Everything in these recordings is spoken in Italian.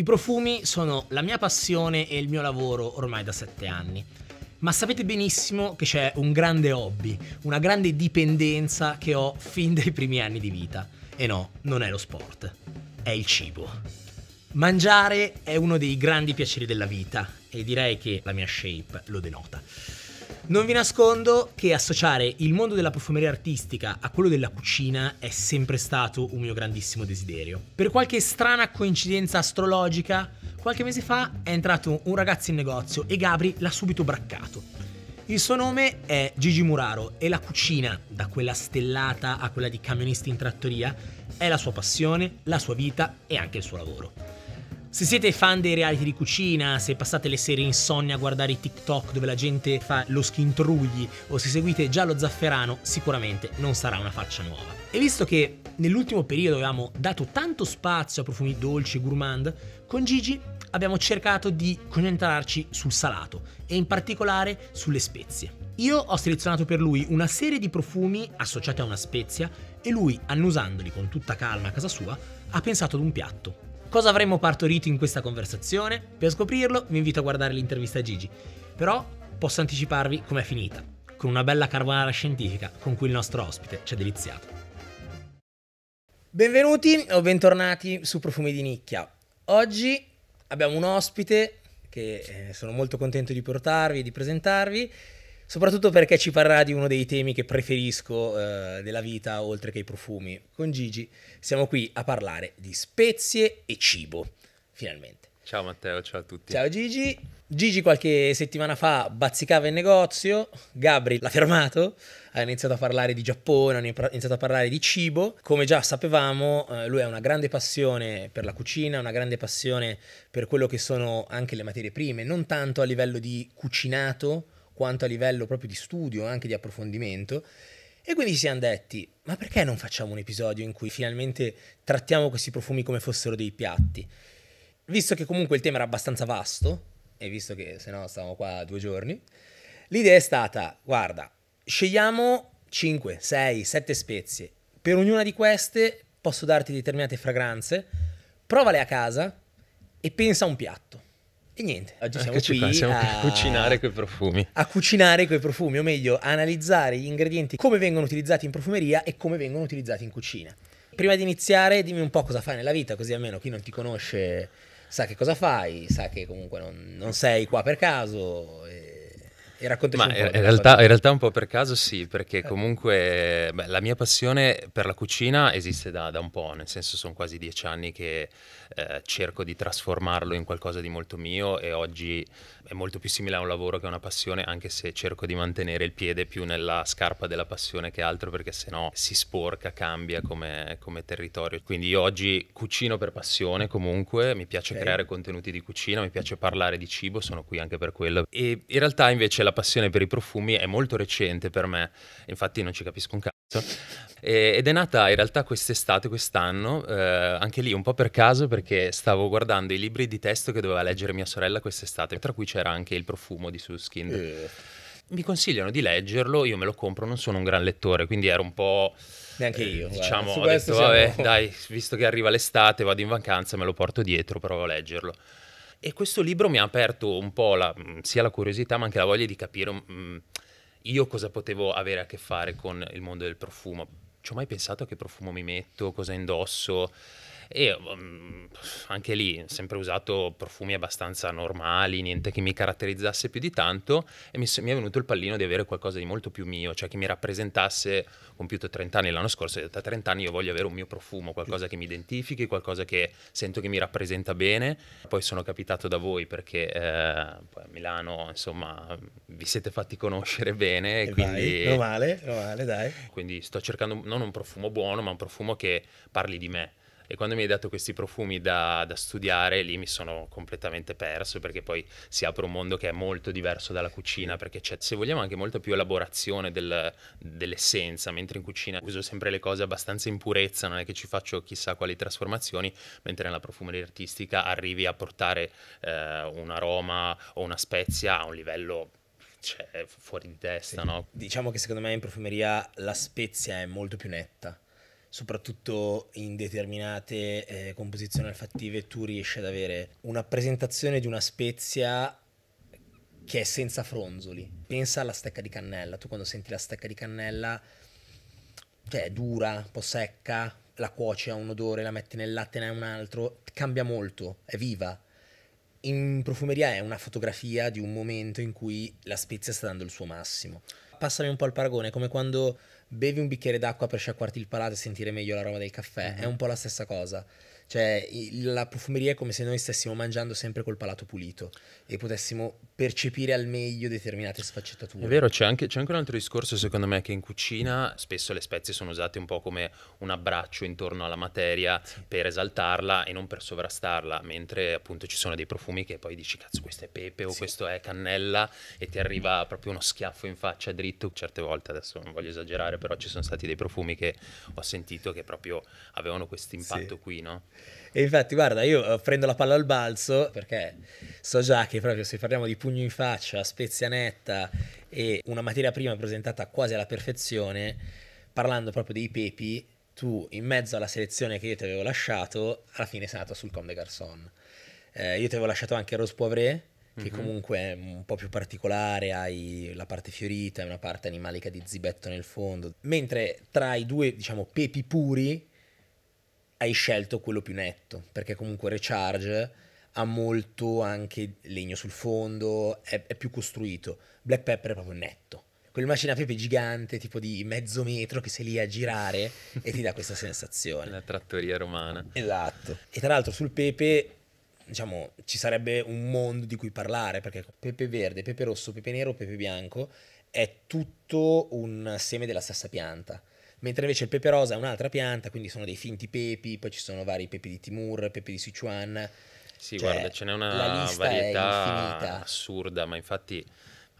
I profumi sono la mia passione e il mio lavoro ormai da sette anni. Ma sapete benissimo che c'è un grande hobby, una grande dipendenza che ho fin dai primi anni di vita. E no, non è lo sport, è il cibo. Mangiare è uno dei grandi piaceri della vita e direi che la mia shape lo denota. Non vi nascondo che associare il mondo della profumeria artistica a quello della cucina è sempre stato un mio grandissimo desiderio. Per qualche strana coincidenza astrologica, qualche mese fa è entrato un ragazzo in negozio e Gabri l'ha subito braccato. Il suo nome è Gigi Muraro e la cucina, da quella stellata a quella di camionisti in trattoria, è la sua passione, la sua vita e anche il suo lavoro. Se siete fan dei reality di cucina, se passate le sere insonni a guardare i TikTok dove la gente fa lo schintrugli o se seguite già lo zafferano, sicuramente non sarà una faccia nuova. E visto che nell'ultimo periodo avevamo dato tanto spazio a profumi dolci e gourmand, con Gigi abbiamo cercato di concentrarci sul salato e in particolare sulle spezie. Io ho selezionato per lui una serie di profumi associati a una spezia e lui, annusandoli con tutta calma a casa sua, ha pensato ad un piatto Cosa avremmo partorito in questa conversazione? Per scoprirlo vi invito a guardare l'intervista a Gigi, però posso anticiparvi com'è finita, con una bella carbonara scientifica con cui il nostro ospite ci ha deliziato. Benvenuti o bentornati su Profumi di Nicchia. Oggi abbiamo un ospite che eh, sono molto contento di portarvi e di presentarvi soprattutto perché ci parlerà di uno dei temi che preferisco eh, della vita oltre che i profumi. Con Gigi siamo qui a parlare di spezie e cibo, finalmente. Ciao Matteo, ciao a tutti. Ciao Gigi. Gigi qualche settimana fa bazzicava in negozio, Gabri l'ha fermato, ha iniziato a parlare di Giappone, ha iniziato a parlare di cibo. Come già sapevamo, eh, lui ha una grande passione per la cucina, una grande passione per quello che sono anche le materie prime, non tanto a livello di cucinato, quanto a livello proprio di studio, anche di approfondimento. E quindi ci siamo detti, ma perché non facciamo un episodio in cui finalmente trattiamo questi profumi come fossero dei piatti? Visto che comunque il tema era abbastanza vasto, e visto che se no stavamo qua due giorni, l'idea è stata, guarda, scegliamo 5, 6, 7 spezie. Per ognuna di queste posso darti determinate fragranze, provale a casa e pensa a un piatto. E niente, oggi ah, siamo Eccoci qui, qua, siamo a... qui a cucinare quei profumi. A cucinare quei profumi, o meglio, a analizzare gli ingredienti, come vengono utilizzati in profumeria e come vengono utilizzati in cucina. Prima di iniziare, dimmi un po' cosa fai nella vita, così almeno chi non ti conosce sa che cosa fai, sa che comunque non, non sei qua per caso. E ma in realtà, in realtà, un po' per caso sì, perché eh. comunque beh, la mia passione per la cucina esiste da, da, un po', nel senso sono quasi dieci anni che eh, cerco di trasformarlo in qualcosa di molto mio e oggi è molto più simile a un lavoro che a una passione, anche se cerco di mantenere il piede più nella scarpa della passione che altro, perché sennò si sporca, cambia come, come territorio. Quindi io oggi cucino per passione comunque, mi piace okay. creare contenuti di cucina, mi piace parlare di cibo, sono qui anche per quello. E in realtà invece la passione per i profumi è molto recente per me, infatti non ci capisco un cazzo, e, ed è nata in realtà quest'estate, quest'anno, eh, anche lì un po' per caso perché stavo guardando i libri di testo che doveva leggere mia sorella quest'estate, tra cui c'era anche Il profumo di Suskin. Eh. Mi consigliano di leggerlo, io me lo compro, non sono un gran lettore, quindi ero un po'... Neanche eh, io. Eh, diciamo, ho detto, siamo... vabbè, dai, visto che arriva l'estate, vado in vacanza, me lo porto dietro, provo a leggerlo. E questo libro mi ha aperto un po' la, mm, sia la curiosità ma anche la voglia di capire mh, mm, io cosa potevo avere a che fare con il mondo del profumo ci ho mai pensato a che profumo mi metto, cosa indosso e um, anche lì ho sempre usato profumi abbastanza normali, niente che mi caratterizzasse più di tanto e mi, mi, è venuto il pallino di avere qualcosa di molto più mio, cioè che mi rappresentasse, ho compiuto 30 anni l'anno scorso, ho detto a 30 anni io voglio avere un mio profumo, qualcosa che mi identifichi, qualcosa che sento che mi rappresenta bene, poi sono capitato da voi perché eh, a Milano insomma vi siete fatti conoscere bene, e quindi... Vai, non male, non male, dai. Quindi sto cercando non un profumo buono ma un profumo che parli di me e quando mi hai dato questi profumi da, da, studiare lì mi sono completamente perso perché poi si apre un mondo che è molto diverso dalla cucina perché c'è se vogliamo anche molta più elaborazione del, dell'essenza mentre in cucina uso sempre le cose abbastanza in purezza non è che ci faccio chissà quali trasformazioni mentre nella profumeria artistica arrivi a portare eh, un aroma o una spezia a un livello cioè, fuori di testa, sì. no? Diciamo che secondo me in profumeria la spezia è molto più netta soprattutto in determinate eh, composizioni olfattive, tu riesci ad avere una presentazione di una spezia che è senza fronzoli. Pensa alla stecca di cannella, tu quando senti la stecca di cannella, cioè è dura, un po' secca, la cuoci ha un odore, la metti nel latte, ne ha un altro, cambia molto, è viva. In profumeria è una fotografia di un momento in cui la spezia sta dando il suo massimo passami un po' il paragone, come quando bevi un bicchiere d'acqua per sciacquarti il palato e sentire meglio l'aroma del caffè, mm-hmm. è mhm. un po' la stessa cosa. Cioè, la profumeria è come se noi stessimo mangiando sempre col palato pulito e potessimo percepire al meglio determinate sfaccettature. È vero, c'è anche, c'è anche un altro discorso, secondo me, che in cucina spesso le spezie sono usate un po' come un abbraccio intorno alla materia sì. per esaltarla e non per sovrastarla, mentre appunto ci sono dei profumi che poi dici, cazzo, questo è pepe o sì. questo è cannella e ti arriva proprio uno schiaffo in faccia dritto. Certe volte, adesso non voglio esagerare, però ci sono stati dei profumi che ho sentito che proprio avevano questo impatto sì. qui, no? E infatti, guarda, io eh, prendo la palla al balzo perché so già che proprio se parliamo di pugno in faccia, spezianetta e una materia prima presentata quasi alla perfezione, parlando proprio dei pepi, tu in mezzo alla selezione che io ti avevo lasciato, alla fine sei andato sul Com de Garçon. Eh, io ti avevo lasciato anche Rose Poivré, che mm-hmm. comunque è un po' più particolare, hai la parte fiorita e una parte animalica di zibetto nel fondo, mentre tra i due, diciamo, pepi puri hai scelto quello più netto, perché comunque Recharge ha molto anche legno sul fondo, è, è più costruito. Black Pepper è proprio netto. Quel macina pepe gigante, tipo di mezzo metro, che sei lì a girare e ti dà questa sensazione. La trattoria romana. Esatto. E tra l'altro sul pepe diciamo, ci sarebbe un mondo di cui parlare, perché pepe verde, pepe rosso, pepe nero, pepe bianco è tutto un seme della stessa pianta mentre invece il pepe rosa è un'altra pianta, quindi sono dei finti pepi, poi ci sono vari pepi di Timur, pepi di Sichuan. Sì, cioè, guarda, ce n'è una varietà assurda, ma infatti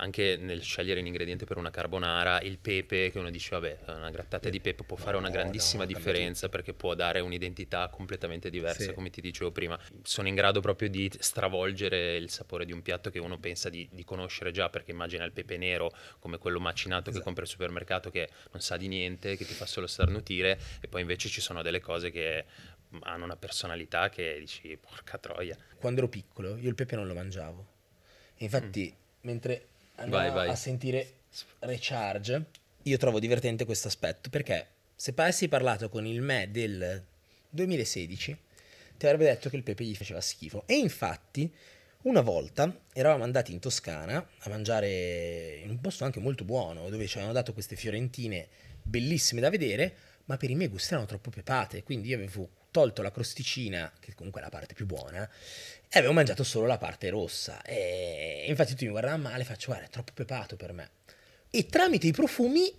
anche nel scegliere un ingrediente per una carbonara, il pepe, che uno dice, vabbè, una grattata di pepe può fare no, una grandissima no, no, differenza perché può dare un'identità completamente diversa, sì. come ti dicevo prima. Sono in grado proprio di stravolgere il sapore di un piatto che uno pensa di, di conoscere già, perché immagina il pepe nero come quello macinato esatto. che compri al supermercato che non sa di niente, che ti fa solo starnutire, e poi invece ci sono delle cose che hanno una personalità che dici, porca troia. Quando ero piccolo, io il pepe non lo mangiavo. Infatti, mm. mentre andiamo vai, vai. a sentire Recharge. Io trovo divertente questo aspetto perché se avessi parlato con il me del 2016 ti avrebbe detto che il pepe gli faceva schifo. E infatti una volta eravamo andati in Toscana a mangiare in un posto anche molto buono dove ci avevano dato queste fiorentine bellissime da vedere, ma per i miei gusti erano troppo pepate, quindi io avevo tolto la crosticina, che comunque è la parte più buona, e avevo mangiato solo la parte rossa. E infatti tu mi guardavano male, faccio guarda, è troppo pepato per me. E tramite i profumi,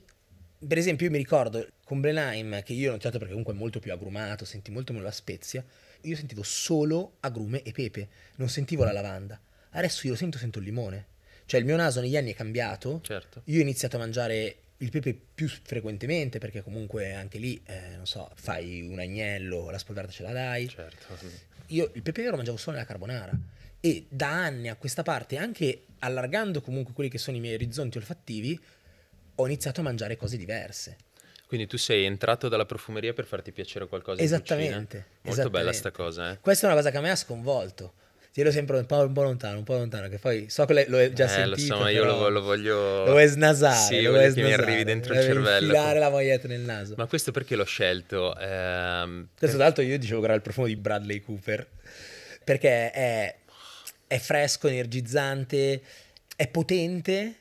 per esempio, io mi ricordo con Blenheim, che io ho notato perché comunque è molto più agrumato, senti molto meno la spezia, io sentivo solo agrume e pepe, non sentivo la lavanda. Adesso io lo sento, sento il limone. Cioè il mio naso negli anni è cambiato. Certo. Io ho iniziato a mangiare il pepe più frequentemente perché comunque anche lì, eh, non so, fai un agnello, la spolverata ce la dai. Certo. Io il pepe lo mangiavo solo nella carbonara e da anni a questa parte, anche allargando comunque quelli che sono i miei orizzonti olfattivi, ho iniziato a mangiare cose diverse. Quindi tu sei entrato dalla profumeria per farti piacere qualcosa Esattamente. Molto esattamente. bella sta cosa, eh? Questa è una cosa che a me ha sconvolto tienilo sempre un po', un po', lontano, un po' lontano, che poi so che l'ho già eh, sentito. Lo so, ma io lo, lo, voglio... Lo vuoi snasare. Sì, lo vuoi snasare. mi arrivi dentro il cervello. infilare la maglietta nel naso. Ma questo perché l'ho scelto? Ehm, questo tra l'altro io dicevo che era il profumo di Bradley Cooper, perché è, è fresco, energizzante, è potente,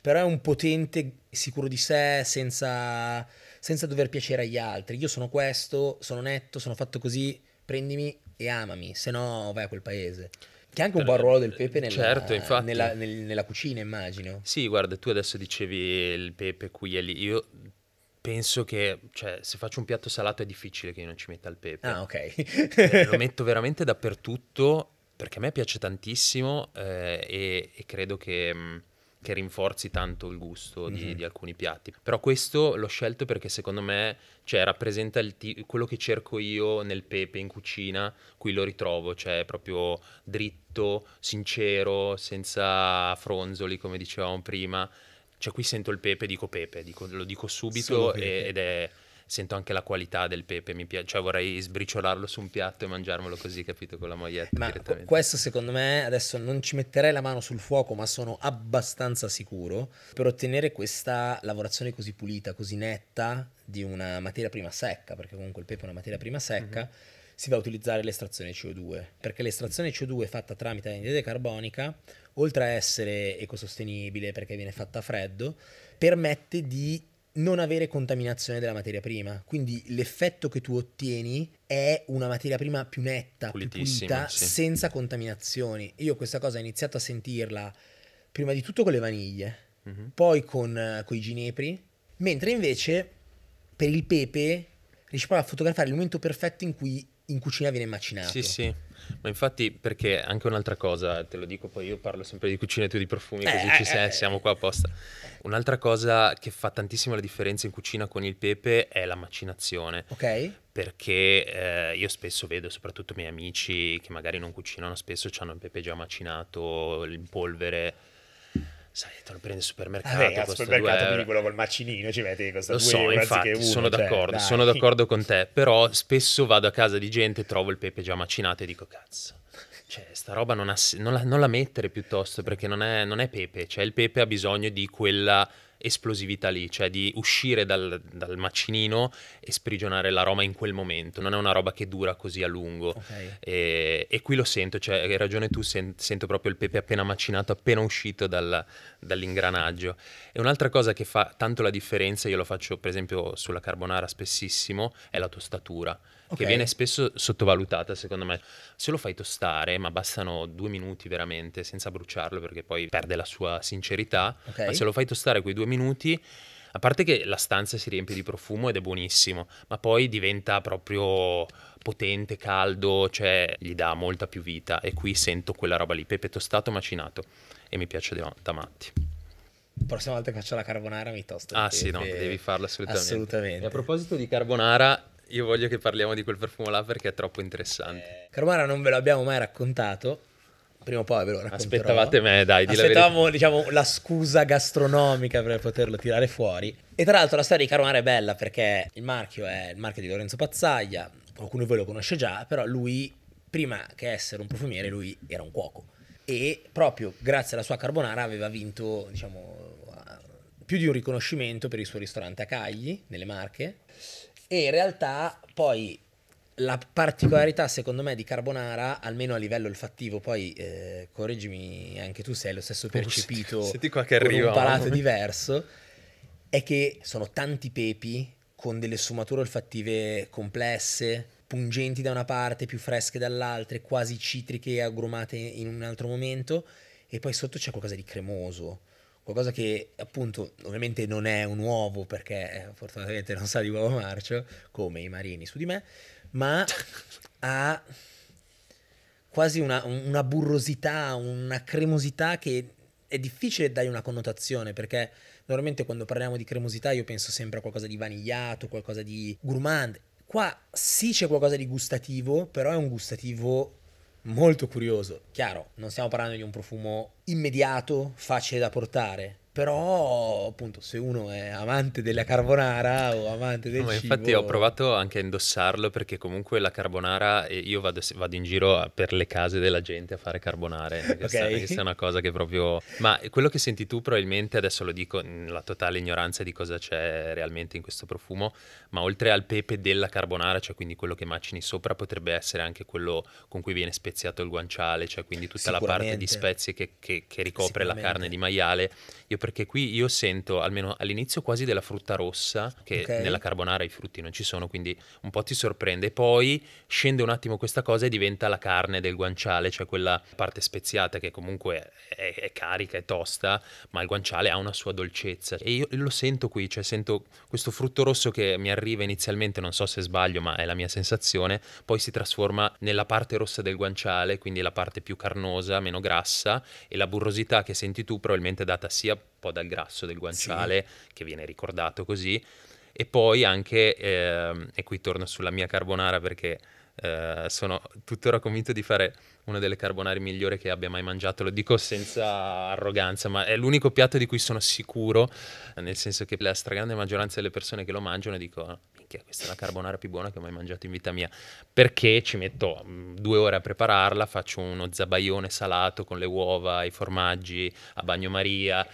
però è un potente sicuro di sé, senza senza dover piacere agli altri. Io sono questo, sono netto, sono fatto così, prendimi e amami, se no vai a quel paese. Che è anche un buon ruolo del pepe nella, certo, infatti. Nella, nel, nella cucina, immagino. Sì, guarda, tu adesso dicevi il pepe qui e lì. Io penso che, cioè, se faccio un piatto salato è difficile che io non ci metta il pepe. Ah, ok. eh, lo metto veramente dappertutto perché a me piace tantissimo eh, e, e, credo che... Mh, mm, che rinforzi tanto il gusto di, mm-hmm. di, alcuni piatti. Però questo l'ho scelto perché secondo me cioè, rappresenta ti- quello che cerco io nel pepe in cucina, qui lo ritrovo, cioè proprio dritto, sincero, senza fronzoli come dicevamo prima. Cioè qui sento il pepe, dico pepe, dico, lo dico subito e, ed è sento anche la qualità del pepe, mi piace, cioè vorrei sbriciolarlo su un piatto e mangiarmelo così, capito, con la moglietta ma direttamente. Questo secondo me, adesso non ci metterei la mano sul fuoco, ma sono abbastanza sicuro, per ottenere questa lavorazione così pulita, così netta di una materia prima secca, perché comunque il pepe è una materia prima secca, mm-hmm. si va a utilizzare l'estrazione CO2, perché l'estrazione CO2 fatta tramite anidride carbonica, oltre a essere ecosostenibile perché viene fatta a freddo, permette di non avere contaminazione della materia prima. Quindi l'effetto che tu ottieni è una materia prima più netta, più pulita, sì. senza contaminazioni. Io questa cosa ho iniziato a sentirla prima di tutto con le vaniglie, mm-hmm. poi con, eh, con i ginepri, mentre invece per il pepe riesci poi a fotografare il momento perfetto in cui in cucina viene macinato. Sì, sì. Ma infatti, perché anche un'altra cosa, te lo dico poi, io parlo sempre di cucina e tu di profumi, eh, così eh, ci sei, eh, siamo qua apposta. Un'altra cosa che fa tantissimo la differenza in cucina con il pepe è la macinazione. Ok. Perché eh, io spesso vedo, soprattutto i miei amici che magari non cucinano spesso, hanno il pepe già macinato, in polvere sai, te lo prendi al supermercato. Eh, al supermercato quindi quello col macinino ci metti costa lo so, infatti, uno, sono cioè, d'accordo, cioè, sono d'accordo con te, però spesso vado a casa di gente, trovo il pepe già macinato e dico cazzo. Cioè, sta roba non, ha, non, la, non la, mettere piuttosto perché non è, non è pepe, cioè il pepe ha bisogno di quella esplosività lì, cioè di uscire dal, dal macinino e sprigionare l'aroma in quel momento, non è una roba che dura così a lungo. Okay. E, e, qui lo sento, cioè hai ragione tu, sen- sento proprio il pepe appena macinato, appena uscito dal, dall'ingranaggio. E un'altra cosa che fa tanto la differenza, io lo faccio per esempio sulla carbonara spessissimo, è la tostatura okay. che viene spesso sottovalutata secondo me. Se lo fai tostare, ma bastano due minuti veramente, senza bruciarlo perché poi perde la sua sincerità, okay. ma se lo fai tostare quei due minuti... A parte che la stanza si riempie di profumo ed è buonissimo, ma poi diventa proprio potente, caldo, cioè gli dà molta più vita e qui sento quella roba lì, pepe tostato macinato e mi piace da matti. Prossima volta che faccio la carbonara mi tosto. Ah sì, no, devi farla assolutamente. Assolutamente. E a proposito di carbonara, io voglio che parliamo di quel profumo là perché è troppo interessante. Eh, Carmara non ve l'abbiamo mai raccontato. Prima o poi ve lo racconterò. Aspettavate me, dai. Aspettavamo, la diciamo, la scusa gastronomica per poterlo tirare fuori. E tra l'altro la storia di Carmara è bella perché il marchio è il marchio di Lorenzo Pazzaglia. Qualcuno di voi lo conosce già, però lui, prima che essere un profumiere, lui era un cuoco. E proprio grazie alla sua carbonara aveva vinto, diciamo, più di un riconoscimento per il suo ristorante a Cagli, nelle Marche, e in realtà poi la particolarità secondo me di Carbonara, almeno a livello olfattivo, poi eh, correggimi anche tu se hai lo stesso percepito, Senti qua che arriva, un palato diverso, è che sono tanti pepi con delle sfumature olfattive complesse, pungenti da una parte, più fresche dall'altra, quasi citriche e agrumate in un altro momento, e poi sotto c'è qualcosa di cremoso qualcosa che appunto ovviamente non è un uovo perché eh, fortunatamente non sa di uovo marcio come i marini su di me ma ha quasi una, una, burrosità una cremosità che è difficile dargli una connotazione perché normalmente quando parliamo di cremosità io penso sempre a qualcosa di vanigliato qualcosa di gourmand qua sì c'è qualcosa di gustativo però è un gustativo molto curioso chiaro non stiamo parlando di un profumo immediato, facile da portare. Però, appunto, se uno è amante della carbonara o amante del no, cibo... Infatti ho provato anche a indossarlo perché comunque la carbonara... Io vado, vado in giro per le case della gente a fare carbonare. Questa, okay. questa è una cosa che proprio... Ma quello che senti tu probabilmente, adesso lo dico nella totale ignoranza di cosa c'è realmente in questo profumo, ma oltre al pepe della carbonara, cioè quindi quello che macini sopra, potrebbe essere anche quello con cui viene speziato il guanciale, cioè quindi tutta la parte di spezie che, che che, ricopre la carne di maiale, io perché qui io sento almeno all'inizio quasi della frutta rossa, che okay. nella carbonara i frutti non ci sono, quindi un po' ti sorprende, poi scende un attimo questa cosa e diventa la carne del guanciale, cioè quella parte speziata che comunque è, è carica, è tosta, ma il guanciale ha una sua dolcezza e io lo sento qui, cioè sento questo frutto rosso che mi arriva inizialmente, non so se sbaglio, ma è la mia sensazione, poi si trasforma nella parte rossa del guanciale, quindi la parte più carnosa, meno grassa e la la burrosità che senti tu probabilmente è data sia un po' dal grasso del guanciale, sì. che viene ricordato così, e poi anche, eh, e qui torno sulla mia carbonara perché eh, sono tuttora convinto di fare una delle carbonari migliori che abbia mai mangiato, lo dico senza arroganza, ma è l'unico piatto di cui sono sicuro, nel senso che la stragrande maggioranza delle persone che lo mangiano dicono minchia, questa è la carbonara più buona che ho mai mangiato in vita mia, perché ci metto due ore a prepararla, faccio uno zabaione salato con le uova, i formaggi, a bagnomaria.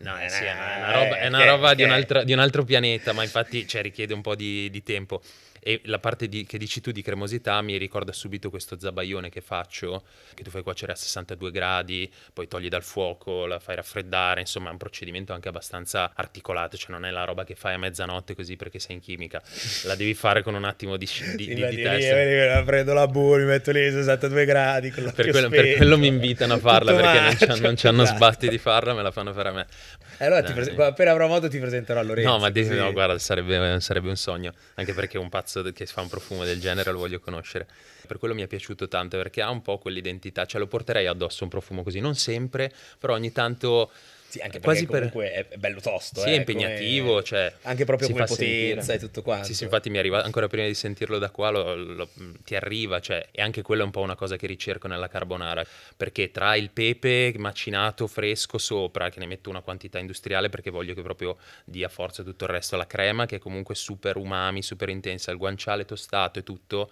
No, eh, sì, è una roba, è una eh, roba di, eh. un altro, di, un altro, pianeta, ma infatti cioè, richiede un po' di, di tempo. E la parte di, che dici tu di cremosità mi ricorda subito questo zabaione che faccio, che tu fai cuocere a 62 gradi, poi togli dal fuoco, la fai raffreddare, insomma è un procedimento anche abbastanza articolato, cioè non è la roba che fai a mezzanotte così perché sei in chimica, la devi fare con un attimo di, di, sì, di, di testa. Lì, prendo la bu, mi metto lì a 62 gradi. Per quello, per quello, mi invitano a farla Tutto perché marcia, non ci hanno esatto. sbatti di farla, me la fanno fare a me. Eh, allora no, eh, prese- appena avrò modo ti presenterò a Lorenzo. No, ma così. no, guarda, sarebbe, sarebbe un sogno, anche perché un pazzo ragazzo che fa un profumo del genere lo voglio conoscere. Per quello mi è piaciuto tanto perché ha un po' quell'identità, cioè lo porterei addosso un profumo così, non sempre, però ogni tanto sì, anche quasi comunque per... è bello tosto. Sì, eh, è impegnativo. Come... Cioè, anche proprio come potenza sentire. e tutto quanto. Sì, sì, infatti mi arriva ancora prima di sentirlo da qua, lo, lo, ti arriva, cioè, e anche quella è un po' una cosa che ricerco nella carbonara, perché tra il pepe macinato fresco sopra, che ne metto una quantità industriale perché voglio che proprio dia forza tutto il resto, la crema che è comunque super umami, super intensa, il guanciale tostato e tutto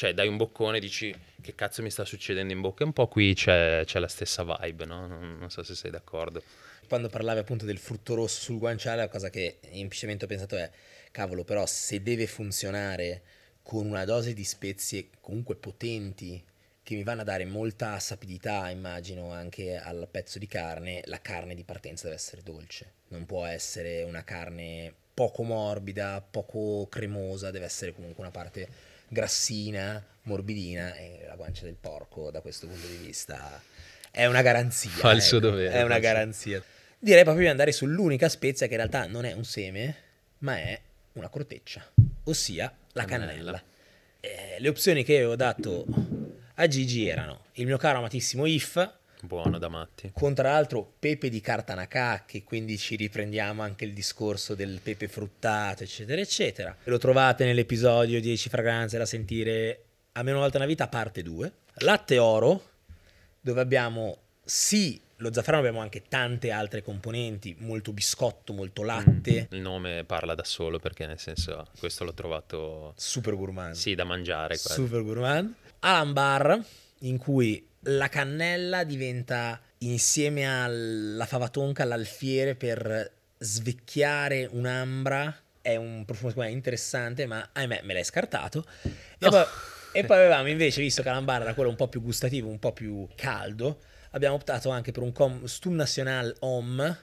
cioè dai un boccone e dici che cazzo mi sta succedendo in bocca, un po' qui c'è, c'è la stessa vibe, no? Non, non, so se sei d'accordo. Quando parlavi appunto del frutto rosso sul guanciale, la cosa che semplicemente ho pensato è, cavolo, però se deve funzionare con una dose di spezie comunque potenti, che mi vanno a dare molta sapidità, immagino, anche al pezzo di carne, la carne di partenza deve essere dolce, non può essere una carne poco morbida, poco cremosa, deve essere comunque una parte grassina, morbidina, e la guancia del porco da questo punto di vista è una garanzia. Fa Falso eh, dovere. È una falso. garanzia. Direi proprio di andare sull'unica spezia che in realtà non è un seme, ma è una corteccia, ossia la cannella. Eh, le opzioni che avevo dato a Gigi erano il mio caro amatissimo IF, Buono da matti. Con tra l'altro pepe di Cartanacà, che quindi ci riprendiamo anche il discorso del pepe fruttato, eccetera, eccetera. Lo trovate nell'episodio 10 fragranze da sentire a meno una volta nella vita, parte 2. Latte oro, dove abbiamo sì lo zafferano abbiamo anche tante altre componenti, molto biscotto, molto latte. Mm. il nome parla da solo perché nel senso questo l'ho trovato super gourmand. Sì, da mangiare. Quasi. Super gourmand. Alambar, in cui la cannella diventa insieme alla fava tonca l'alfiere per svecchiare un'ambra è un profumo interessante ma ahimè me l'hai scartato no. e, poi, e, poi, avevamo invece visto che l'ambarra era quello un po' più gustativo un po' più caldo abbiamo optato anche per un Stum National Home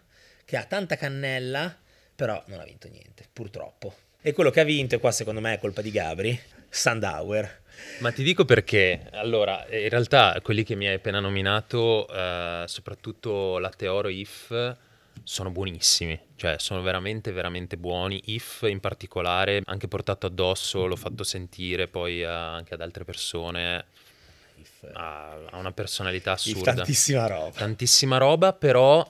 che ha tanta cannella però non ha vinto niente purtroppo e quello che ha vinto e qua secondo me è colpa di Gabri Sandauer ma ti dico perché, allora, eh, in realtà quelli che mi hai appena nominato, eh, soprattutto Latte Oro IF, sono buonissimi, cioè sono veramente veramente buoni. If in particolare, anche portato addosso, l'ho fatto sentire poi a, eh, anche ad altre persone. Ha, ha una personalità assurda. If tantissima roba. Tantissima roba, però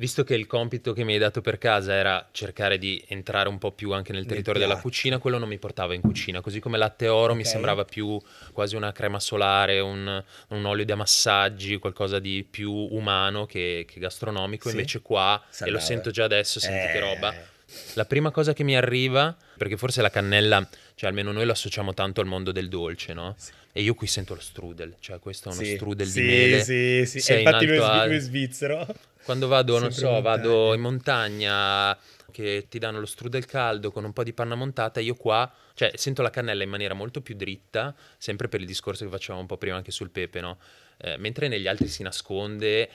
Visto che il compito che mi hai dato per casa era cercare di entrare un po' più anche nel territorio della cucina, quello non mi portava in cucina, così come latte oro okay. mi sembrava più quasi una crema solare, un, un, olio da massaggi, qualcosa di più umano che, che gastronomico, sì. invece qua, Salve. e lo sento già adesso, senti eh. che roba la prima cosa che mi arriva, perché forse la cannella, cioè almeno noi lo associamo tanto al mondo del dolce, no? Sì. E io qui sento lo strudel, cioè questo è uno sì. strudel sì, di mele. Sì, sì, sì. Infatti in alto, lui è svizzero. Quando vado, Sempre non so, in vado in montagna, che ti danno lo strudel caldo con un po' di panna montata, io qua, cioè sento la cannella in maniera molto più dritta, sempre per il discorso che facevamo un po' prima anche sul pepe, no? Eh, mentre negli altri si nasconde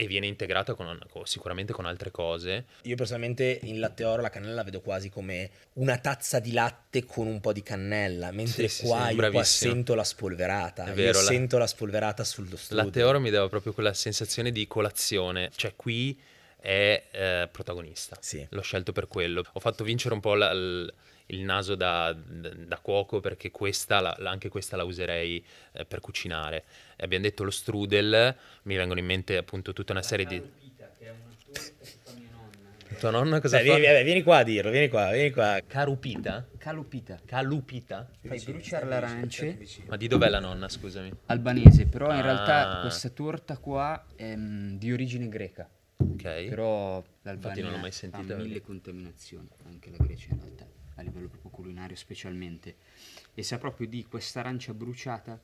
e viene integrata con, sicuramente con altre cose. Io personalmente in latte oro la cannella la vedo quasi come una tazza di latte con un po' di cannella, mentre sì, qua sì, io qua sento la spolverata, È vero, io la... sento la spolverata sullo studio. Latte oro mi dava proprio quella sensazione di colazione, cioè qui è eh, protagonista. Sì. L'ho scelto per quello. Ho fatto vincere un po' la, il naso da, da cuoco perché questa, la, anche questa la userei eh, per cucinare. E abbiamo detto lo strudel, mi vengono in mente appunto tutta una serie di... Tua nonna cosa Beh, fa? Vieni, vieni qua a dirlo, vieni qua, vieni qua. Carupita? Calupita. Calupita? Fai bruciare l'arance. Ma di dov'è la nonna, scusami? Albanese, però ah. in realtà questa torta qua è mm, di origine greca. Ok. Però l'Albania Infatti non l'ho mai sentita. ha mille contaminazioni, anche la Grecia in realtà a livello proprio culinario specialmente e sa proprio di questa arancia bruciata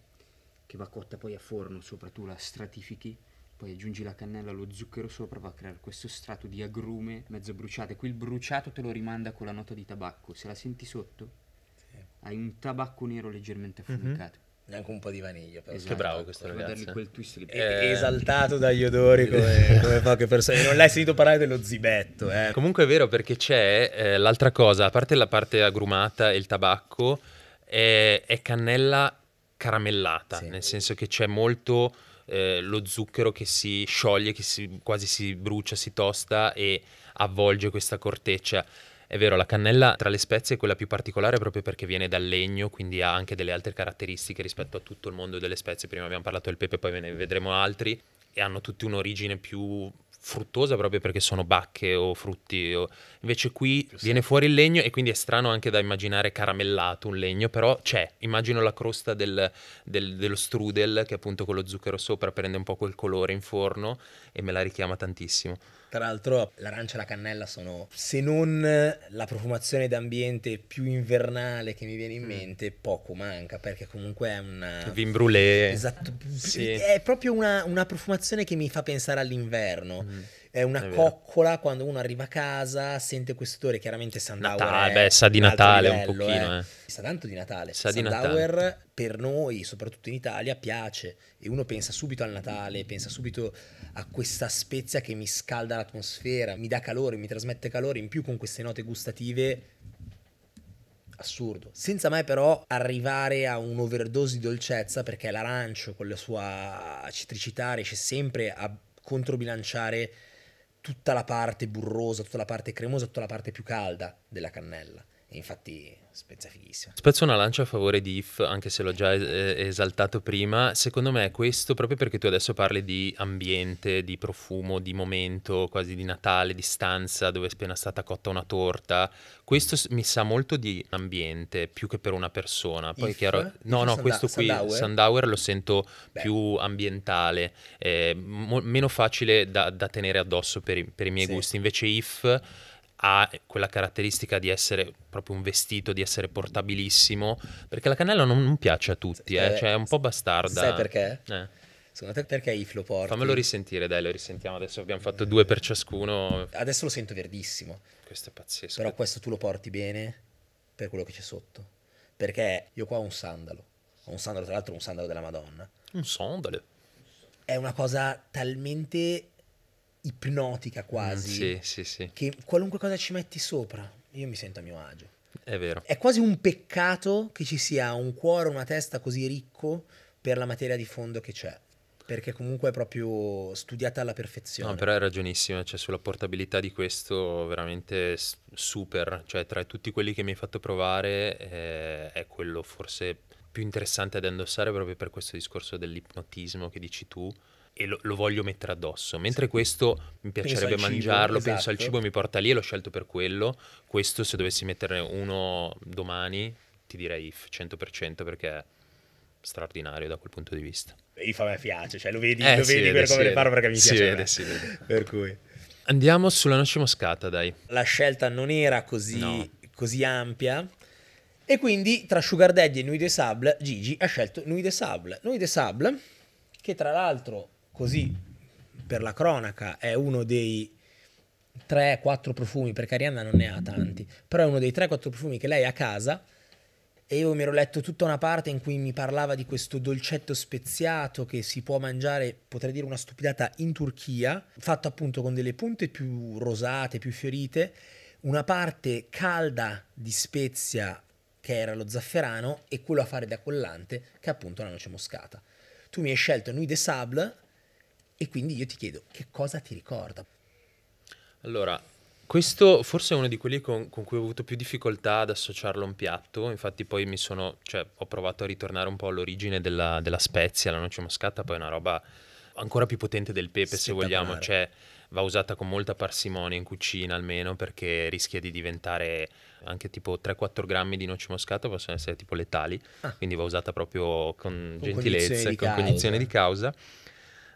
che va cotta poi a forno sopra tu la stratifichi poi aggiungi la cannella lo zucchero sopra va a creare questo strato di agrume mezzo bruciato e qui il bruciato te lo rimanda con la nota di tabacco se la senti sotto sì. hai un tabacco nero leggermente mhm. affumicato mm-hmm neanche un po' di vaniglia. Però. Esatto. Che bravo ecco. questo ragazzo. Dargli quel twist che... eh... Esaltato dagli odori come, come poche persone. Non l'hai sentito parlare dello zibetto. Eh. Comunque è vero perché c'è eh, l'altra cosa, a parte la parte agrumata e il tabacco, è, è cannella caramellata, sì. nel senso che c'è molto eh, lo zucchero che si scioglie, che si, quasi si brucia, si tosta e avvolge questa corteccia è vero, la cannella tra le spezie è quella più particolare proprio perché viene dal legno, quindi ha anche delle altre caratteristiche rispetto a tutto il mondo delle spezie. Prima abbiamo parlato del pepe, poi ve ne vedremo altri. E hanno tutti un'origine più fruttosa proprio perché sono bacche o frutti. O... Invece qui viene fuori il legno e quindi è strano anche da immaginare caramellato un legno, però c'è. Immagino la crosta del, del, dello strudel che appunto con lo zucchero sopra prende un po' quel colore in forno e me la richiama tantissimo. Tra l'altro l'arancia e la cannella sono, se non la profumazione d'ambiente più invernale che mi viene in mm. mente, poco manca perché comunque è una... Vin brûlé. Esatto, sì. è proprio una, una, profumazione che mi fa pensare all'inverno. Mm è una è coccola vero. quando uno arriva a casa, sente questo odore, chiaramente Sandauer Natale, beh, sa di Natale livello, un pochino, eh. Eh. Sa tanto di Natale. Sa Sandauer di Natale. per noi, soprattutto in Italia, piace e uno pensa subito al Natale, pensa subito a questa spezia che mi scalda l'atmosfera, mi dà calore, mi trasmette calore, in più con queste note gustative assurdo, senza mai però arrivare a un'overdose di dolcezza perché l'arancio con la sua citricità riesce sempre a controbilanciare tutta la parte burrosa, tutta la parte cremosa, tutta la parte più calda della cannella. Infatti spezza fighissimo Spezzo una lancia a favore di If, anche se l'ho già eh, esaltato prima. Secondo me è questo proprio perché tu adesso parli di ambiente, di profumo, di momento, quasi di Natale, di stanza dove è appena stata cotta una torta. Questo mi sa molto di ambiente più che per una persona. Poi If? chiaro, no, If no, Sanda- questo qui Sandauer, Sandauer lo sento Beh. più ambientale, eh, mo- meno facile da, da, tenere addosso per i, per i miei sì. gusti. Invece If ha quella caratteristica di essere proprio un vestito, di essere portabilissimo, perché la cannella non, non piace a tutti, eh, eh cioè è un po' bastarda. Sai perché? Eh. Secondo te perché Iflo porti? Fammelo risentire, dai, lo risentiamo adesso, abbiamo fatto due per ciascuno. Adesso lo sento verdissimo. Questo è pazzesco. Però questo tu lo porti bene per quello che c'è sotto. Perché io qua ho un sandalo, ho un sandalo tra l'altro un sandalo della Madonna. Un sandalo? È una cosa talmente ipnotica quasi. Mm, sì, sì, sì. Che qualunque cosa ci metti sopra, io mi sento a mio agio. È vero. È quasi un peccato che ci sia un cuore, una testa così ricco per la materia di fondo che c'è. Perché comunque è proprio studiata alla perfezione. No, però hai ragionissimo, cioè sulla portabilità di questo veramente super, cioè tra tutti quelli che mi hai fatto provare eh, è quello forse più interessante da indossare proprio per questo discorso dell'ipnotismo che dici tu, e lo, lo, voglio mettere addosso. Mentre sì. questo mi piacerebbe penso mangiarlo, cibo, penso al esatto. cibo, e mi porta lì e l'ho scelto per quello. Questo se dovessi metterne uno domani ti direi if 100% perché è straordinario da quel punto di vista. If a me piace, cioè lo vedi, eh, lo vedi vede, per come le parlo perché mi si piace. Vede, si vede. per cui. Andiamo sulla noce moscata, dai. La scelta non era così, no. così ampia. E quindi tra Sugar Daddy e Nui de Sable, Gigi ha scelto Nui de Sable. Nui de Sable, che tra l'altro così per la cronaca è uno dei 3-4 profumi, perché Arianna non ne ha tanti, però è uno dei 3-4 profumi che lei ha a casa e io mi ero letto tutta una parte in cui mi parlava di questo dolcetto speziato che si può mangiare, potrei dire una stupidata, in Turchia, fatto appunto con delle punte più rosate, più fiorite, una parte calda di spezia che era lo zafferano e quello a fare da collante che è appunto la noce moscata. Tu mi hai scelto Nuit de Sable e quindi io ti chiedo, che cosa ti ricorda? Allora, questo forse è uno di quelli con, con, cui ho avuto più difficoltà ad associarlo a un piatto, infatti poi mi sono, cioè, ho provato a ritornare un po' all'origine della, della spezia, la noce moscata, poi è una roba ancora più potente del pepe se vogliamo, cioè va usata con molta parsimonia in cucina almeno perché rischia di diventare anche tipo 3-4 grammi di noce moscata possono essere tipo letali, ah. quindi va usata proprio con, con gentilezza, e con cognizione di causa.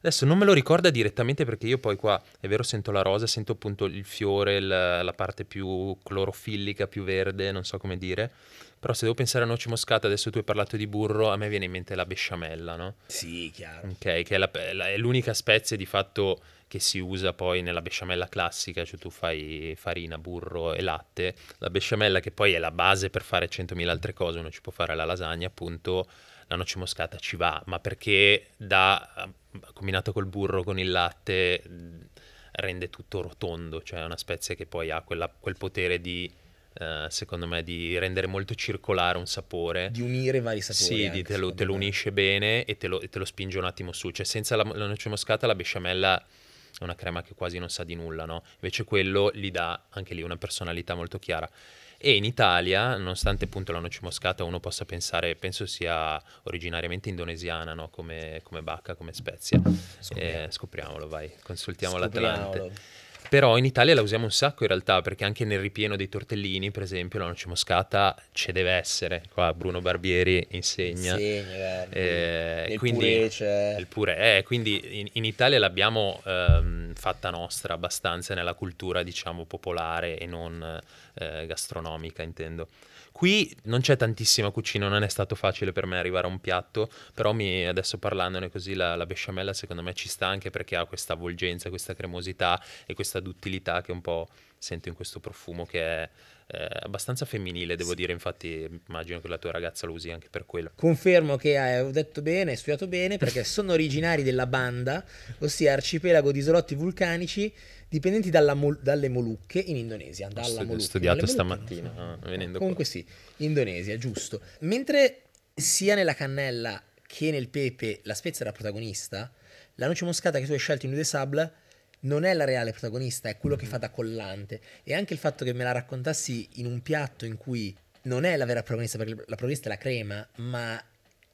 Adesso non me lo ricorda direttamente perché io poi qua, è vero, sento la rosa, sento appunto il fiore, la, la parte più clorofillica, più verde, non so come dire. Però se devo pensare a noce moscata, adesso tu hai parlato di burro, a me viene in mente la besciamella, no? Sì, chiaro. Ok, che è, la, la, è l'unica spezia di fatto che si usa poi nella besciamella classica, cioè tu fai farina, burro e latte. La besciamella che poi è la base per fare 100.000 altre cose, uno ci può fare la lasagna appunto, la noce moscata ci va, ma perché dà combinato col burro, con il latte, rende tutto rotondo, cioè è una spezia che poi ha quella, quel potere di, eh, secondo me, di rendere molto circolare un sapore. Di unire vari sapori. Sì, di, te, lo, te lo unisce bene e te lo, e te lo, spinge un attimo su, cioè senza la, la noce moscata la besciamella è una crema che quasi non sa di nulla, no? Invece quello gli dà anche lì una personalità molto chiara. E in Italia, nonostante appunto la noce moscata uno possa pensare, penso sia originariamente indonesiana, no? come, come bacca, come spezia. Scopriamo. Eh, scopriamolo, vai, consultiamo scopriamolo. l'Atlante. Però in Italia la usiamo un sacco in realtà, perché anche nel ripieno dei tortellini, per esempio, la noce moscata ci deve essere. Qua Bruno Barbieri insegna. Insegna, eh, il quindi, purè Il purè, eh, quindi in, in Italia l'abbiamo ehm, fatta nostra abbastanza nella cultura, diciamo, popolare e non eh, gastronomica, intendo. Qui non c'è tantissima cucina, non è stato facile per me arrivare a un piatto, però mi, adesso parlandone così la, la, besciamella secondo me ci sta anche perché ha questa avvolgenza, questa cremosità e questa duttilità che un po' sento in questo profumo che è eh, abbastanza femminile, devo sì. dire, infatti immagino che la tua ragazza lo usi anche per quello. Confermo che hai detto bene, hai studiato bene perché sono originari della banda, ossia arcipelago di isolotti vulcanici dipendenti Mol- dalle Molucche in Indonesia. Dalla ho studi- Molucche, studiato stamattina, so. ah, eh, venendo Comunque qua. sì, Indonesia, giusto. Mentre sia nella cannella che nel pepe la spezia era protagonista, la noce moscata che tu hai scelto in Nude Sable non è la reale protagonista, è quello mm-hmm. che fa da collante. E anche il fatto che me la raccontassi in un piatto in cui non è la vera protagonista, perché la protagonista è la crema, ma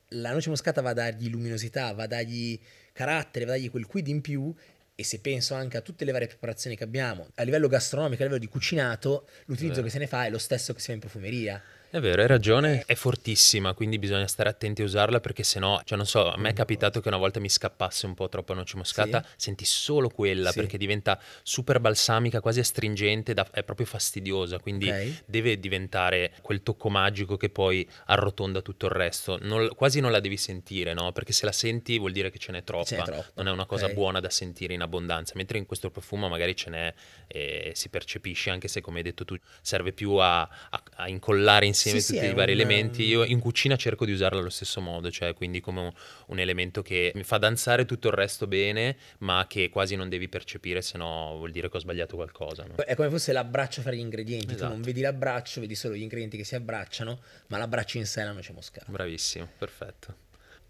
la noce moscata va a dargli luminosità, va a dargli carattere, va a dargli quel quid in più e se penso anche a tutte le varie preparazioni che abbiamo, a livello gastronomico, a livello di cucinato, l'utilizzo eh. che se ne fa è lo stesso che si fa in profumeria. È vero, hai ragione, è fortissima, quindi bisogna stare attenti a usarla perché sennò, cioè non so, a me è mm. capitato che una volta mi scappasse un po' troppo noce moscata, sì. senti solo quella sì. perché diventa super balsamica, quasi astringente, da, è proprio fastidiosa, quindi okay. deve diventare quel tocco magico che poi arrotonda tutto il resto. Non, quasi non la devi sentire, no? Perché se la senti vuol dire che ce n'è troppa, ce n'è non è una cosa okay. buona da sentire in abbondanza, mentre in questo profumo magari ce n'è e eh, si percepisce, anche se come hai detto tu serve più a, a, a incollare insieme insieme sì, tutti sì, i vari un... elementi. Io ehm in cucina cerco di usarla allo stesso modo, cioè quindi come un, un, elemento che mi fa danzare tutto il resto bene, ma che quasi non devi percepire, se no vuol dire che ho sbagliato qualcosa. No? È come fosse l'abbraccio fra gli ingredienti, esatto. tu non esatto. vedi l'abbraccio, vedi solo gli ingredienti che si abbracciano, ma l'abbraccio in sé non c'è moscato. Bravissimo, perfetto.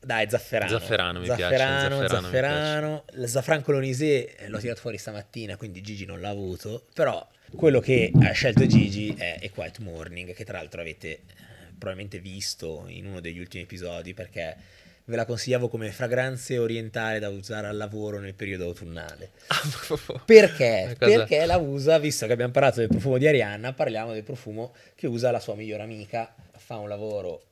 Dai, Zafferano. Zafferano mi Zafferano, piace. Zafferano, Zafferano. Piace. Zafran l'ho tirato fuori stamattina, quindi Gigi non l'ha avuto. Però quello che ha scelto Gigi è A Quiet Morning, che tra l'altro avete eh, probabilmente visto in uno degli ultimi episodi, perché ve la consigliavo come fragranze orientale da usare al lavoro nel periodo autunnale. Ah, perché? Perché la usa, visto che abbiamo parlato del profumo di Arianna, parliamo del profumo che usa la sua migliore amica, fa un lavoro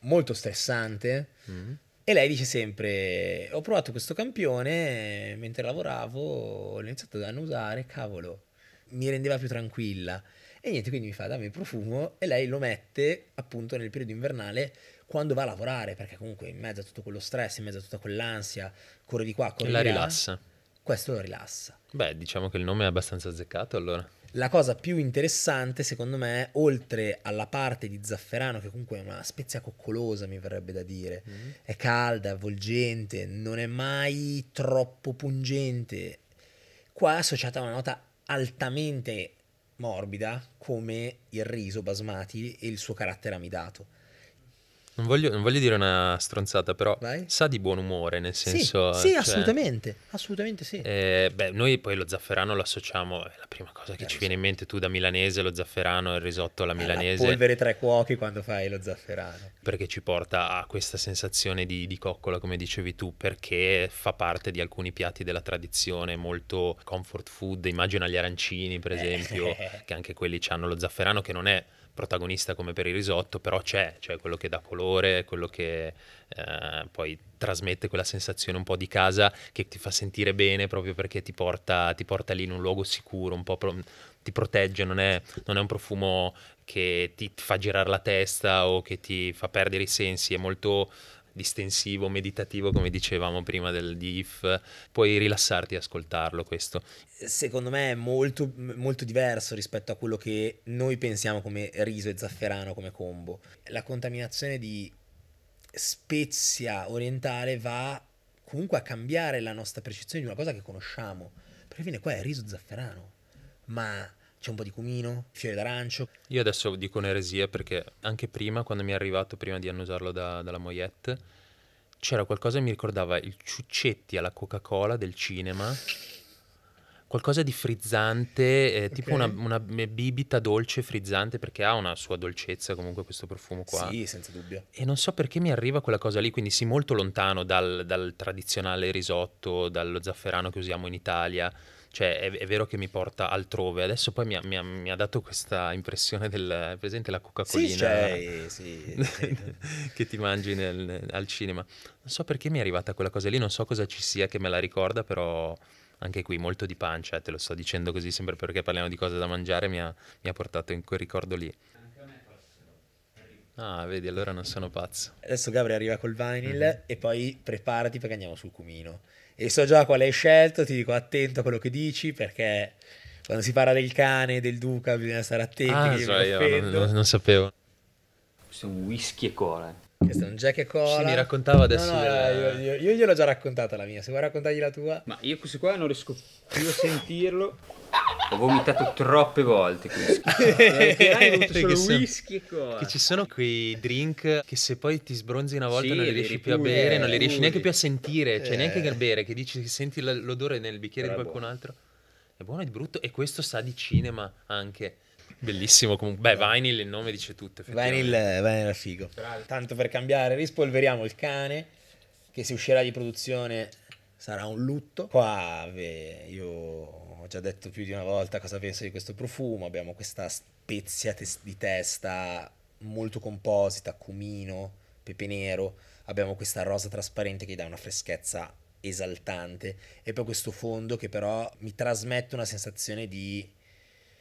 molto stressante. Mm. E lei dice sempre: Ho provato questo campione mentre lavoravo, l'ho iniziato ad annusare, cavolo, mi rendeva più tranquilla. E niente, quindi mi fa dammi il profumo e lei lo mette appunto nel periodo invernale quando va a lavorare, perché comunque in mezzo a tutto quello stress, in mezzo a tutta quell'ansia, corre di qua, corri di là. La rilassa. Questo lo rilassa. Beh, diciamo che il nome è abbastanza azzeccato allora. La cosa più interessante, secondo me, oltre alla parte di zafferano, che comunque è una spezia coccolosa, mi verrebbe da dire, mm-hmm. è calda, avvolgente, non è mai troppo pungente. Qua è associata a una nota altamente morbida, come il riso basmati e il suo carattere amidato. Non voglio, non voglio, dire una stronzata, però Vai. sa di buon umore, nel senso... Sì, sì cioè, assolutamente, assolutamente sì. Eh, beh, noi poi lo zafferano lo associamo, è la prima cosa che eh, ci sì. viene in mente tu da milanese, lo zafferano, il risotto alla milanese. Eh, la polvere tre cuochi quando fai lo zafferano. Perché ci porta a questa sensazione di, di coccola, come dicevi tu, perché fa parte di alcuni piatti della tradizione, molto comfort food, immagina gli arancini per eh. esempio, che anche quelli hanno lo zafferano che non è protagonista come per il risotto, però c'è, c'è cioè quello che dà colore, quello che eh, poi trasmette quella sensazione un po' di casa che ti fa sentire bene proprio perché ti porta, ti porta lì in un luogo sicuro, un po' pro- ti protegge, non è, non è, un profumo che ti fa girare la testa o che ti fa perdere i sensi, è molto distensivo, meditativo, come dicevamo prima del, di puoi rilassarti e ascoltarlo questo. Secondo me è molto, molto diverso rispetto a quello che noi pensiamo come riso e zafferano come combo. La contaminazione di spezia orientale va comunque a cambiare la nostra percezione di una cosa che conosciamo, perché fine qua è riso zafferano, ma c'è un po' di cumino, fiore d'arancio. Io adesso dico un'eresia perché anche prima, quando mi è arrivato, prima di annusarlo da, dalla moyette, c'era qualcosa che mi ricordava il ciuccetti alla Coca-Cola del cinema. Qualcosa di frizzante, eh, okay. tipo una, una, bibita dolce frizzante, perché ha una sua dolcezza comunque questo profumo qua. Sì, senza dubbio. E non so perché mi arriva quella cosa lì, quindi sì, molto lontano dal, dal tradizionale risotto, dallo zafferano che usiamo in Italia cioè è, è, vero che mi porta altrove, adesso poi mi ha, mi ha, mi ha dato questa impressione del, presente la Coca-Colina sì, cioè, sì, sì. che ti mangi nel, al cinema, non so perché mi è arrivata quella cosa lì, non so cosa ci sia che me la ricorda, però anche qui molto di pancia, te lo sto dicendo così sempre perché parliamo di cose da mangiare, mi ha, mi ha portato in quel ricordo lì. Ah, vedi, allora non sono pazzo. Adesso Gabri arriva col vinyl mm-hmm. e poi preparati perché andiamo sul cumino e so già quale hai scelto, ti dico attento a quello che dici perché quando si parla del cane, e del duca, bisogna stare attenti. Ah, so io, non, non, non sapevo. Questo è un whisky e cola. Eh. Questo è un Jack e Cola. Ci mi raccontava adesso. No, no, della... io, io, io, gliel'ho già raccontata la mia. Se vuoi raccontargli la tua. Ma io questo qua non riesco più a sentirlo. Ho vomitato troppe volte. Hai solo sono... whisky e cola. Che ci sono quei drink che se poi ti sbronzi una volta sì, non li riesci più a bere, eh, non li riesci pure. neanche più a sentire. Cioè, eh. neanche eh. a bere, che dici che senti l'odore nel bicchiere Però di qualcun buono. altro. È buono e di brutto. E questo sa di cinema anche Bellissimo comunque. Beh, esatto. Vinyl il nome dice tutto. Vinyl, vinyl è figo. Tanto per cambiare, rispolveriamo il cane che se uscirà di produzione sarà un lutto. Qua beh, io ho già detto più di una volta cosa penso di questo profumo. Abbiamo questa spezia tes- di testa molto composita, cumino, pepe nero. Abbiamo questa rosa trasparente che dà una freschezza esaltante e poi questo fondo che però mi trasmette una sensazione di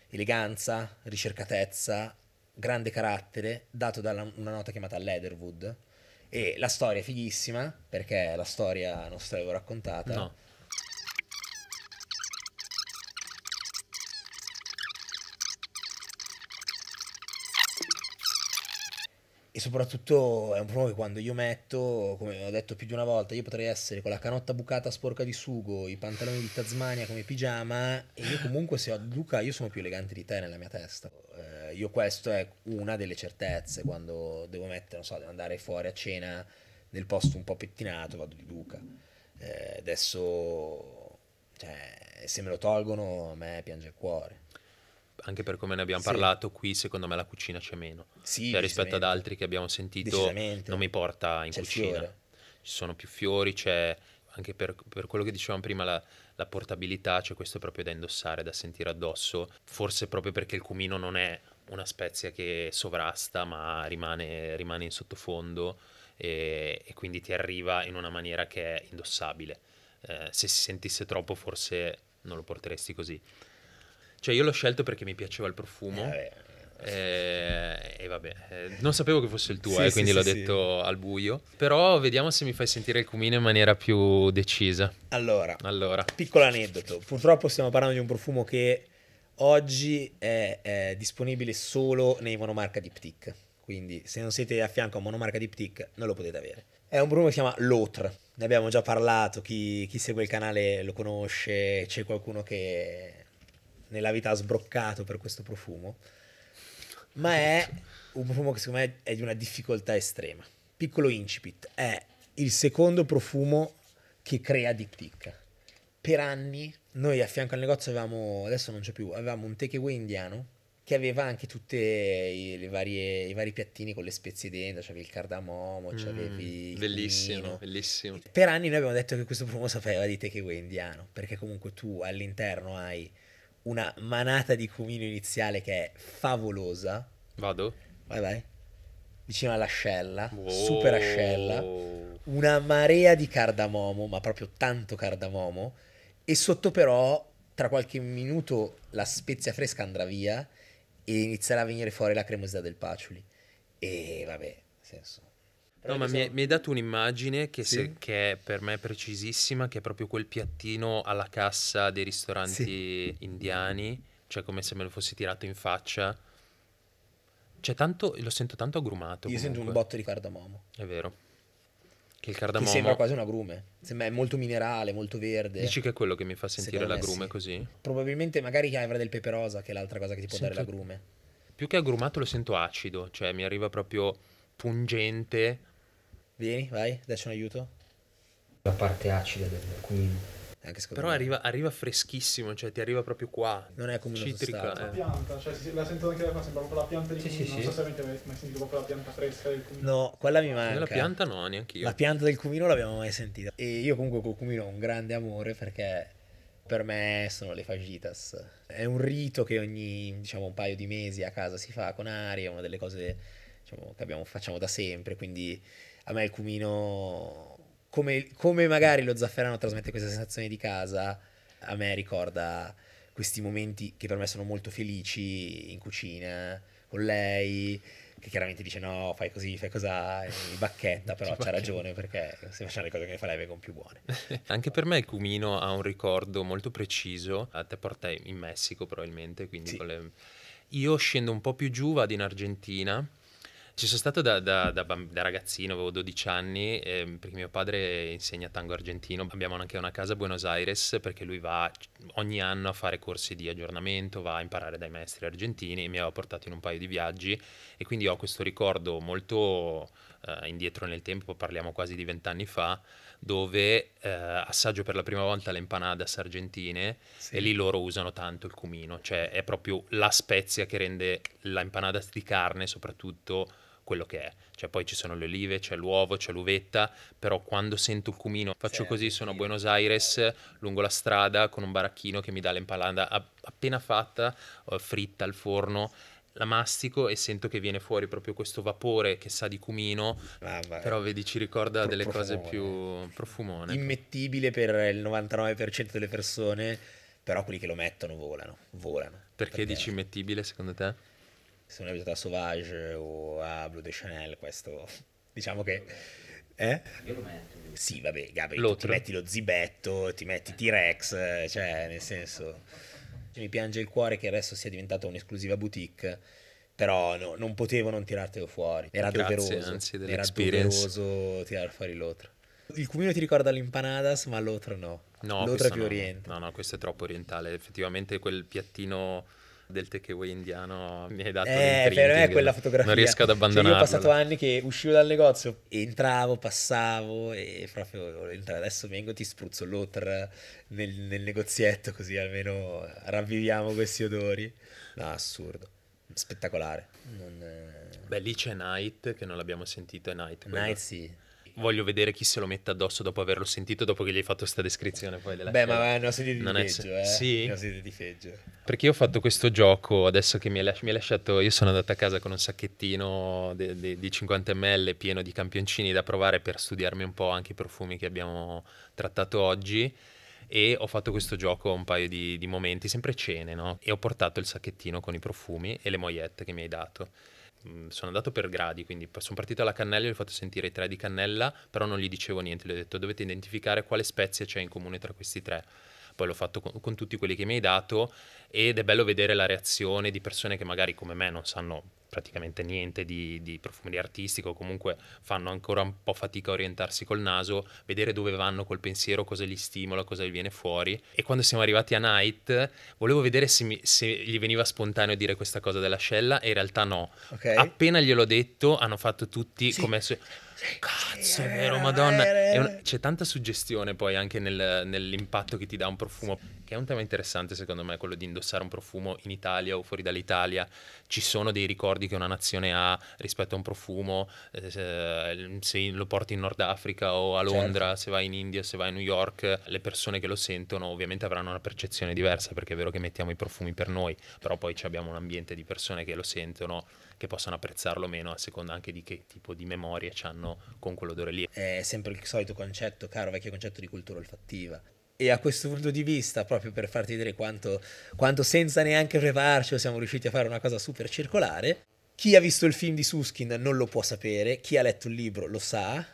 eleganza, ricercatezza, grande carattere, dato da una nota chiamata Leatherwood. E la storia è fighissima, perché la storia non se l'avevo raccontata. No e soprattutto è un problema che quando io metto, come ho detto più di una volta, io potrei essere con la canotta bucata sporca di sugo, i pantaloni di Tasmania come pigiama e io comunque se ho Luca io sono più elegante di te nella mia testa. Eh, io questa è una delle certezze quando devo mettere, non so, devo andare fuori a cena nel posto un po' pettinato, vado di Luca. Eh, adesso cioè, se me lo tolgono a me piange il cuore anche per come ne abbiamo sì. parlato qui, secondo me la cucina c'è meno. Sì, cioè, rispetto ad altri che abbiamo sentito, non mi porta in c'è cucina. Ci sono più fiori, c'è anche per, per quello che dicevamo prima la, la, portabilità, cioè questo proprio da indossare, da sentire addosso, forse proprio perché il cumino non è una spezia che sovrasta ma rimane, rimane in sottofondo e, e quindi ti arriva in una maniera che è indossabile. Eh, se si sentisse troppo forse non lo porteresti così. Cioè, io l'ho scelto perché mi piaceva il profumo. Eh, eh, e vabbè, eh, non sapevo che fosse il tuo, eh, sì, quindi sì, l'ho sì, detto al buio. Però vediamo se mi fai sentire il cumino in maniera più decisa. Allora, allora. piccolo aneddoto. Purtroppo stiamo parlando di un profumo che oggi è, è disponibile solo nei monomarca Diptyque. Quindi se non siete a fianco a monomarca Diptyque non lo potete avere. È un profumo che si chiama L'Otre. Ne abbiamo già parlato, chi, chi segue il canale lo conosce, c'è qualcuno che nella vita ha sbroccato per questo profumo, ma è un profumo che secondo me è di una difficoltà estrema. Piccolo incipit, è il secondo profumo che crea Diptic. Per anni noi a fianco al negozio avevamo, adesso non c'è più, avevamo un takeaway indiano che aveva anche tutti i vari piattini con le spezie dentro, c'avevi il cardamomo, mm, c'avevi mm, il bellissimo, cunino. bellissimo. Per anni noi abbiamo detto che questo profumo sapeva di takeaway indiano, perché comunque tu all'interno hai una manata di cumino iniziale che è favolosa. Vado? Vai, vai. Vicino all'ascella, wow. super ascella, una marea di cardamomo, ma proprio tanto cardamomo. E sotto, però, tra qualche minuto la spezia fresca andrà via e inizierà a venire fuori la cremosità del paciuli. E vabbè, senso. No, ma mi, hai dato un'immagine che, sì. se, che, è per me precisissima, che è proprio quel piattino alla cassa dei ristoranti sì. indiani, cioè come se me lo fossi tirato in faccia. Cioè, tanto, lo sento tanto agrumato. Io comunque. sento un botto di cardamomo. È vero. Che il cardamomo... Che sembra quasi un agrume. Sembra è molto minerale, molto verde. Dici che è quello che mi fa sentire Secondo l'agrume sì. così? Probabilmente magari avrà del pepe rosa, che è l'altra cosa che ti può sento... dare l'agrume. Più che agrumato lo sento acido, cioè mi arriva proprio pungente Vieni, vai, dacci un aiuto. La parte acida del cumino. Però arriva, arriva, freschissimo, cioè ti arriva proprio qua. Non è come citrica. È eh. pianta, cioè la sento anche da qua, sembra proprio la pianta di sì, cumino. Sì, non so se avete mai sentito proprio la pianta fresca del cumino. No, quella mi eh, manca. La pianta no, neanche io. La pianta del cumino l'abbiamo mai sentita. E io comunque col cumino ho un grande amore perché per me sono le fagitas. È un rito che ogni, diciamo, un paio di mesi a casa si fa con aria, è una delle cose diciamo, che abbiamo, facciamo da sempre, quindi a me il cumino, come, come magari lo zafferano trasmette questa sensazione di casa, a me ricorda questi momenti che per me sono molto felici in cucina con lei che chiaramente dice no, fai così, fai cos'ha, bacchetta, però c'ha ragione perché se facciamo le cose che fa lei vengono più buone. Anche per me il cumino ha un ricordo molto preciso, a te porta in Messico probabilmente, quindi sì. le... io scendo un po' più giù, vado in Argentina ci sono stato da, da, da, da ragazzino, avevo 12 anni, eh, perché mio padre insegna tango argentino. Abbiamo anche una casa a Buenos Aires perché lui va ogni anno a fare corsi di aggiornamento, va a imparare dai maestri argentini e mi aveva portato in un paio di viaggi e quindi ho questo ricordo molto eh, indietro nel tempo, parliamo quasi di vent'anni fa, dove eh, assaggio per la prima volta le empanadas argentine sì. e lì loro usano tanto il cumino, cioè è proprio la spezia che rende la empanadas di carne soprattutto quello che è. Cioè poi ci sono le olive, c'è l'uovo, c'è l'uvetta, però quando sento il cumino faccio sì, così, sono a Buenos Aires, lungo la strada, con un baracchino che mi dà l'empalada appena fatta, eh, fritta al forno, la mastico e sento che viene fuori proprio questo vapore che sa di cumino, ah, però vedi ci ricorda Pro- delle profumone. cose più profumone. Immettibile per il 99% delle persone, però quelli che lo mettono volano, volano. Perché, Perché dici immettibile secondo te? se non è abituato a Sauvage o a Blue de Chanel, questo diciamo che... Eh? Io lo metto. Sì, vabbè, Gabriel, ti metti lo zibetto, ti metti T-Rex, cioè nel senso... Cioè, mi piange il cuore che adesso sia diventata un'esclusiva boutique, però no, non potevo non tirartelo fuori. Era Grazie, doveroso. Anzi, era doveroso tirare fuori l'Otra. Il cumino ti ricorda l'Impanadas, ma l'Otra no. No, l'Otra è più no. orientale. No, no, questo è troppo orientale. Effettivamente quel piattino del takeaway indiano mi hai dato eh, per me è quella fotografia non riesco ad abbandonare. cioè, io ho passato anni che uscivo dal negozio entravo passavo e proprio adesso vengo ti spruzzo l'otter nel, nel negozietto così almeno ravviviamo questi odori no assurdo spettacolare non... Eh, beh lì c'è Night che non l'abbiamo sentito è Night quella. Night sì voglio vedere chi se lo mette addosso dopo averlo sentito, dopo che gli hai fatto questa descrizione. Poi della Beh, ma ne ho sentito di peggio, è... eh. Sì? Ne ho sentito di peggio. Perché io ho fatto questo gioco, adesso che mi hai, las- lasciato... Io sono andato a casa con un sacchettino de- de- di 50 ml pieno di campioncini da provare per studiarmi un po' anche i profumi che abbiamo trattato oggi e ho fatto questo gioco un paio di, di momenti, sempre cene, no? E ho portato il sacchettino con i profumi e le mogliette che mi hai dato Mm, sono andato per gradi, quindi sono partito alla cannella gli ho fatto sentire i tre di cannella, però non gli dicevo niente, gli ho detto dovete identificare quale spezie c'è in comune tra questi tre. Poi l'ho fatto con, con tutti quelli che mi hai dato ed è bello vedere la reazione di persone che magari come me non sanno praticamente niente di, di profumeria artistica comunque fanno ancora un po' fatica a orientarsi col naso, vedere dove vanno col pensiero, cosa li stimola, cosa gli viene fuori. E quando siamo arrivati a Night, volevo vedere se, mi, se gli veniva spontaneo dire questa cosa della scella, e in realtà no. Okay. Appena gliel'ho detto, hanno fatto tutti sì. come... Cazzo, è vero, madonna. È un... C'è tanta suggestione poi anche nel, nell'impatto che ti dà un profumo, che è un tema interessante secondo me, quello di indossare un profumo in Italia o fuori dall'Italia. Ci sono dei ricordi che una nazione ha rispetto a un profumo, eh, se lo porti in Nord Africa o a certo. Londra, certo. se vai in India, se vai a New York, le persone che lo sentono ovviamente avranno una percezione diversa perché è vero che mettiamo i profumi per noi, però poi abbiamo un ambiente di persone che lo sentono che possono apprezzarlo o meno a seconda anche di che tipo di memorie ci hanno con quell'odore lì. È sempre il solito concetto, caro vecchio concetto di cultura olfattiva. E a questo punto di vista, proprio per farti vedere quanto, quanto senza neanche preparcelo siamo riusciti a fare una cosa super circolare, chi ha visto il film di Suskin non lo può sapere, chi ha letto il libro lo sa,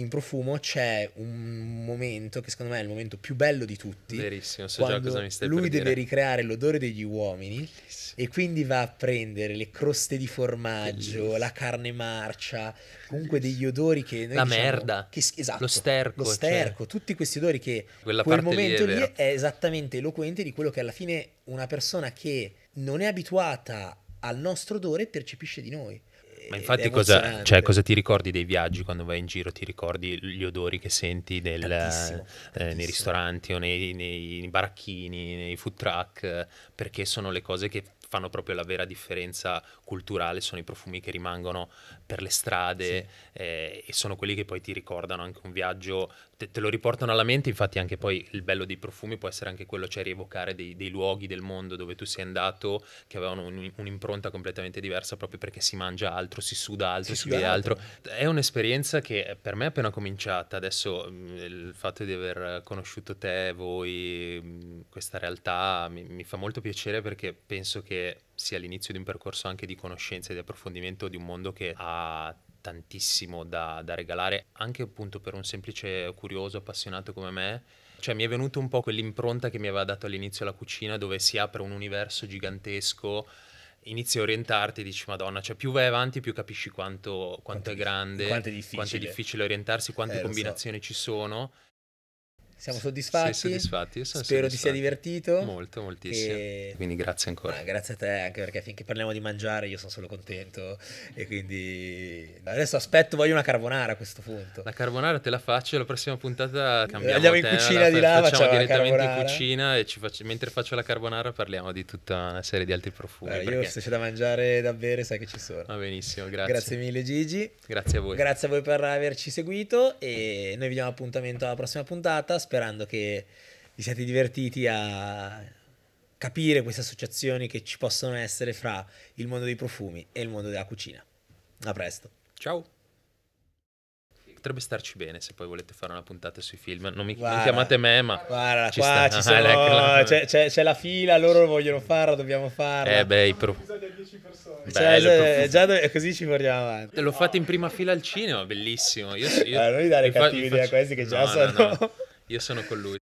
in profumo c'è un momento che secondo me è il momento più bello di tutti. Verissimo, so già cosa mi stai Lui deve dire. ricreare l'odore degli uomini Bellissimo. e quindi va a prendere le croste di formaggio, Bellissimo. la carne marcia, comunque degli odori che noi La diciamo, merda. Che, esatto. Lo sterco. Lo cioè. sterco, cioè... tutti questi odori che Quella quel momento lì è, lì è esattamente eloquente di quello che alla fine una persona che non è abituata al nostro odore percepisce di noi. Ma infatti cosa, cioè, cosa, ti ricordi dei viaggi quando vai in giro? Ti ricordi gli odori che senti del, tantissimo, eh, nei ristoranti o nei, nei baracchini, nei food truck? Perché sono le cose che fanno proprio la vera differenza culturale sono i profumi che rimangono per le strade sì. eh, e sono quelli che poi ti ricordano anche un viaggio, te, te, lo riportano alla mente, infatti anche poi il bello dei profumi può essere anche quello, cioè rievocare dei, dei luoghi del mondo dove tu sei andato che avevano un, un'impronta completamente diversa proprio perché si mangia altro, si suda altro, si, si vede altro. È un'esperienza che per me è appena cominciata, adesso mm, il fatto di aver conosciuto te, voi, mm, questa realtà mi, mi fa molto piacere perché penso che sia l'inizio di un percorso anche di conoscenza e di approfondimento di un mondo che ha tantissimo da, da regalare, anche appunto per un semplice curioso appassionato come me. Cioè mi è venuto un po' quell'impronta che mi aveva dato all'inizio la cucina dove si apre un universo gigantesco inizi a orientarti e dici madonna, cioè più vai avanti più capisci quanto, quanto, quanto è grande, quanto è, quanto è, difficile orientarsi, quante eh, combinazioni so. ci sono siamo soddisfatti? Sei soddisfatti? Spero ti sia divertito. Molto, moltissimo. E... Quindi grazie ancora. Ah, grazie a te, anche perché finché parliamo di mangiare io sono solo contento e quindi adesso aspetto, voglio una carbonara a questo punto. La carbonara te la faccio, la prossima puntata cambiamo Andiamo in cucina di là, facciamo direttamente in cucina e faccio... mentre faccio la carbonara parliamo di tutta una serie di altri profumi. Allora, perché... Io se c'è da mangiare davvero sai che ci sono. Va benissimo, grazie. Grazie mille Gigi. Grazie a voi. Grazie a voi per averci seguito e noi vi diamo appuntamento alla prossima puntata sperando che vi siate divertiti a capire queste associazioni che ci possono essere fra il mondo dei profumi e il mondo della cucina. A presto. Ciao. Potrebbe starci bene se poi volete fare una puntata sui film. Non mi guarda, non chiamate me, ma. Guarda, ci qua sta. ci sono, ah, c'è, c'è, c'è, la fila, loro vogliono farla, dobbiamo farla. Eh, beh, i pro... Cioè, cioè, già così ci portiamo avanti. Lo fatto in prima fila al cinema, bellissimo. Io, io, allora, non mi dare cattive idee a questi che già no, sono. No, no. Io sono con lui.